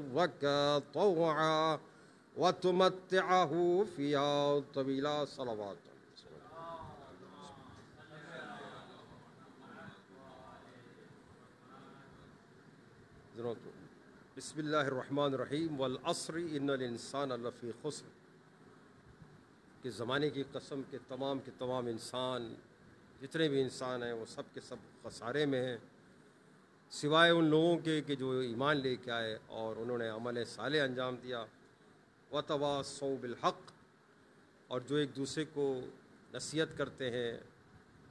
عبدك طوعا وتمتعه فيها طويلا صلوات بسم الله الرحمन الرحیم والعصر ان الانسان لفی خسر कि ज़माने की कसम के तमाम के तमाम इंसान जितने भी इंसान हैं वो सब के सब खसारे में हैं सिवाय उन लोगों के कि जो ईमान लेके आए और उन्होंने अमल साल अंजाम दिया व तवा बिलहक़ और जो एक दूसरे को नसीहत करते हैं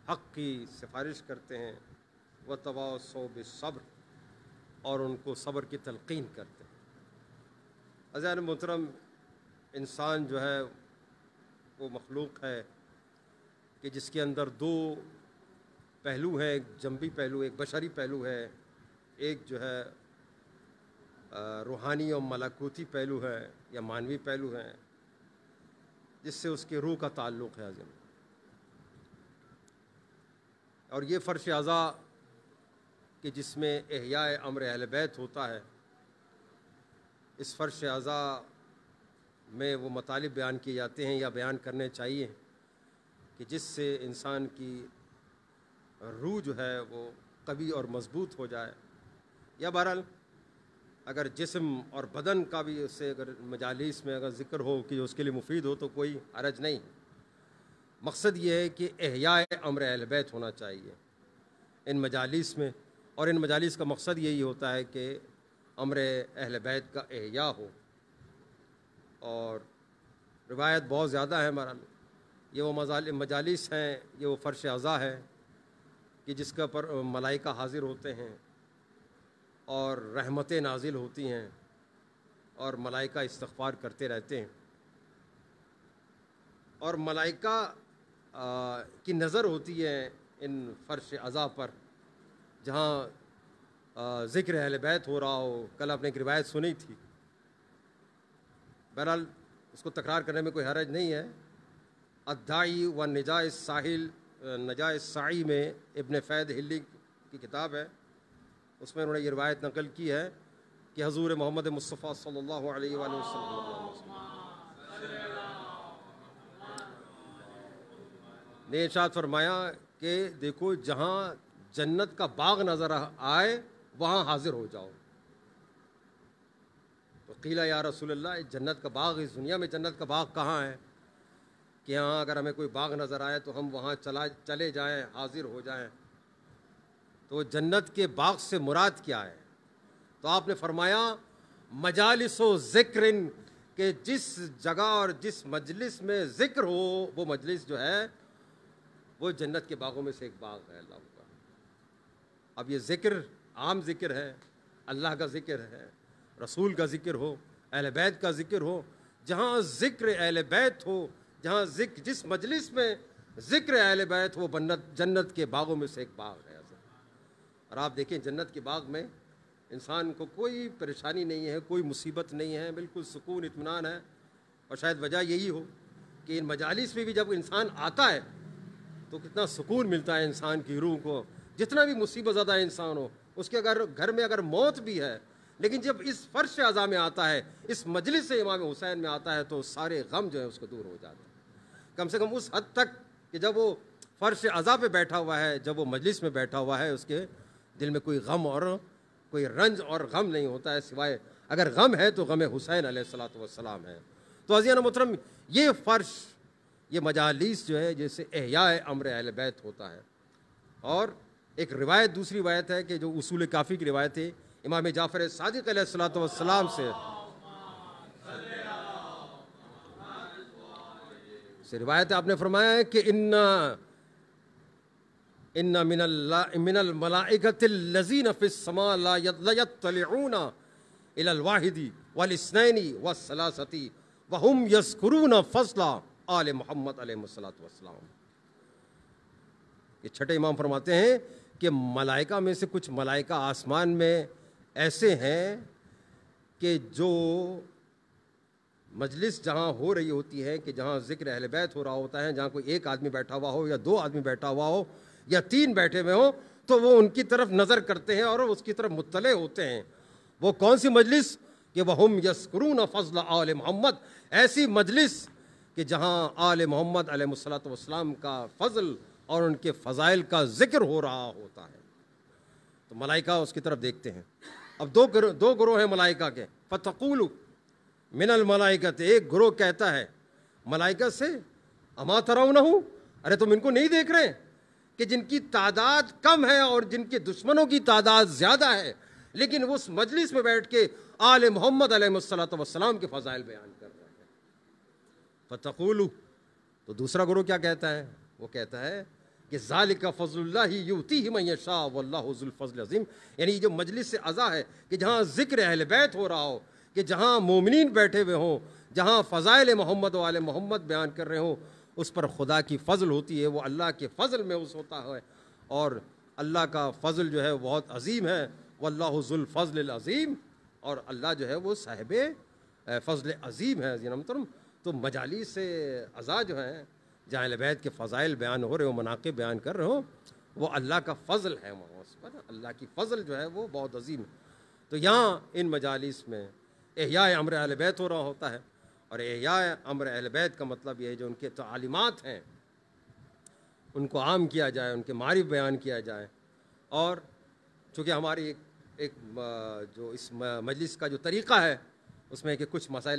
हक़ की सिफारिश करते हैं व तवा सब्र और उनको सब्र की तलकिन करते हैं अज़ान मोहतरम इंसान जो है वो मखलूक है कि जिसके अंदर दो पहलू हैं एक जम्बी पहलू एक बशरी पहलू है एक जो है रूहानी और मलाकूती पहलू है या मानवी पहलू है जिससे उसके रूह का ताल्लुक़ है अजम और ये फ़र्श अज़ा कि जिसमें अहिया अमर अहल बैत होता है इस फ़र्श अज़ा में वो मतालब बयान किए जाते हैं या बयान करने चाहिए कि जिससे इंसान की रूह जो है वो कभी और मज़बूत हो जाए या बहरहाल अगर जिसम और बदन का भी उससे अगर मजालिस में अगर ज़िक्र हो कि उसके लिए मुफीद हो तो कोई हरज नहीं मकसद ये है कि एहया अमर अहलबैत होना चाहिए इन मजालिस में और इन मजालिस का मकसद यही होता है कि अमर अहलबैत का एहया हो और रिवायत बहुत ज़्यादा है हमारा ये वो मजाल मजालिस हैं ये वो फ़र्श अज़ा है कि जिसके ऊपर मलाइका हाज़िर होते हैं और रहमतें नाजिल होती हैं और मलाइका इस्तफ़ार करते रहते हैं और मलाइका की नज़र होती है इन फ़र्श अज़ा पर जहाँ ज़िक्र अहल बैत हो रहा हो कल आपने एक रिवायत सुनी थी बहरहाल इसको तकरार करने में कोई हरज नहीं है अद्दाई व नजाय साहिल नजाय साई में इबन फ़ैद हिल्ली की किताब है उसमें उन्होंने ये रवायत नकल की है कि हजूर मोहम्मद मुस्तफ़ा वसल्लम ने इर्शाद फरमाया कि देखो जहाँ जन्नत का बाग नज़र आए वहाँ हाजिर हो जाओ तो कीला या रसूलल्लाह जन्नत का बाग इस दुनिया में जन्नत का बाग कहाँ है कि हाँ अगर हमें कोई बाग नज़र आए तो हम वहाँ चला चले जाएँ हाजिर हो जाएँ तो जन्नत के बाग से मुराद क्या है तो आपने फरमाया मजालिस ज़िक्र के जिस जगह और जिस मजलिस में ज़िक्र हो वो मजलिस जो है वो जन्नत के बागों में से एक बाग है अल्लाह का अब ये ज़िक्र आम ज़िक्र है अल्लाह का ज़िक्र है रसूल का ज़िक्र हो अहल बैत का ज़िक्र हो जहाँ ज़िक्र अहल बैत हो जहाँ जिक्र जिस मजलिस में ज़िक्र अहल बैत वो बन्नत जन्नत के बागों में से एक बाग है और आप देखें जन्नत के बाग में इंसान को कोई परेशानी नहीं है कोई मुसीबत नहीं है बिल्कुल सुकून इतमान है और शायद वजह यही हो कि इन मजालिस में भी जब इंसान आता है तो कितना सुकून मिलता है इंसान की रूह को जितना भी मुसीबत ज़्यादा इंसान हो उसके अगर घर में अगर मौत भी है लेकिन जब इस फर्श अज़ा में आता है इस मजलिस से इमाम हुसैन में आता है तो सारे गम जो है उसको दूर हो जाते हैं कम से कम उस हद तक कि जब वो फर्श अज़ा पे बैठा हुआ है जब वो मजलिस में बैठा हुआ है उसके दिल में कोई गम और कोई रंज और गम नहीं होता है सिवाय अगर गम है तो गम हुसैन सलाम है तो अजियान मोहतरम ये फ़र्श ये मजालिस जो है जैसे अहिया अमर अहलबैत होता है और एक रिवायत दूसरी रिवायत है कि जो उसूल काफ़ी की रिवायत है इमाम जाफ़र सादिक सलाम से से रिवायत आपने फरमाया है कि इन्ना मिनल ला वसलासती फसला मोहम्मद वसलाम ये छठे इमाम फरमाते हैं कि मलाइका में से कुछ मलाइका आसमान में ऐसे हैं कि जो मजलिस जहाँ हो रही होती है कि जहाँ ज़िक्र अहल बैत हो रहा होता है जहाँ कोई एक आदमी बैठा हुआ हो या दो आदमी बैठा हुआ हो या तीन बैठे हुए हों तो वो उनकी तरफ नज़र करते हैं और उसकी तरफ मुतले होते हैं वो कौन सी मजलिस कि हम यस्करून फजल आल मोहम्मद ऐसी मजलिस कि जहाँ आल मोहम्मद अलमसलातम का फजल और उनके फ़ज़ाइल का जिक्र हो रहा होता है तो मलाइका उसकी तरफ देखते हैं अब दो गर, दो ग्रोह हैं मलाइका के फ़तकूल मिनल तो एक ग्रोह कहता है मलाइका से अमा तराउ ना हूँ अरे तुम इनको नहीं देख रहे कि जिनकी तादाद कम है और जिनके दुश्मनों की तादाद ज़्यादा है लेकिन उस मजलिस में बैठ के आल मोहम्मद वसलाम के फ़जाइल बयान कर रहे हैं फतकुल तो दूसरा गुरु क्या कहता है वो कहता है कि जालिका फजल फजल्ला ही युवती ही मैं शाह फजल अजीम यानी जो मजलिस से अज़ा है कि जहाँ ज़िक्र अहल बैत हो रहा हो कि जहाँ मोमिन बैठे हुए हों जहाँ फ़ज़ाइल मोहम्मद वाल मोहम्मद बयान कर रहे हों उस पर खुदा की फ़ज़ल होती है वो अल्लाह के फ़ज़ल में उस होता है और अल्लाह का फ़ज़ल जो है बहुत अजीम है वल्लाजुल्फ़ज़ल अज़ीम और अल्लाह जो है वो साहिब फ़ज़ल अज़ीम है जी नमतरम तो मजाली से अज़ा जो हैं जहाँ लबैत के फ़ज़ाइल बयान हो रहे हो मनाक़े बयान कर रहे हो वो अल्लाह का फ़ज़ल है वहाँ उस पर अल्लाह की फ़ज़ल जो है वो बहुत अजीम है तो यहाँ इन मजालिस में एहिया अमर अलबैत हो रहा होता है और या अमर अहलबैत का मतलब यह है जो उनके तालीमत तो हैं उनको आम किया जाए उनके मारिफ बयान किया जाए और चूँकि हमारी एक, एक जो इस मजलिस का जो तरीक़ा है उसमें कि कुछ मसाइल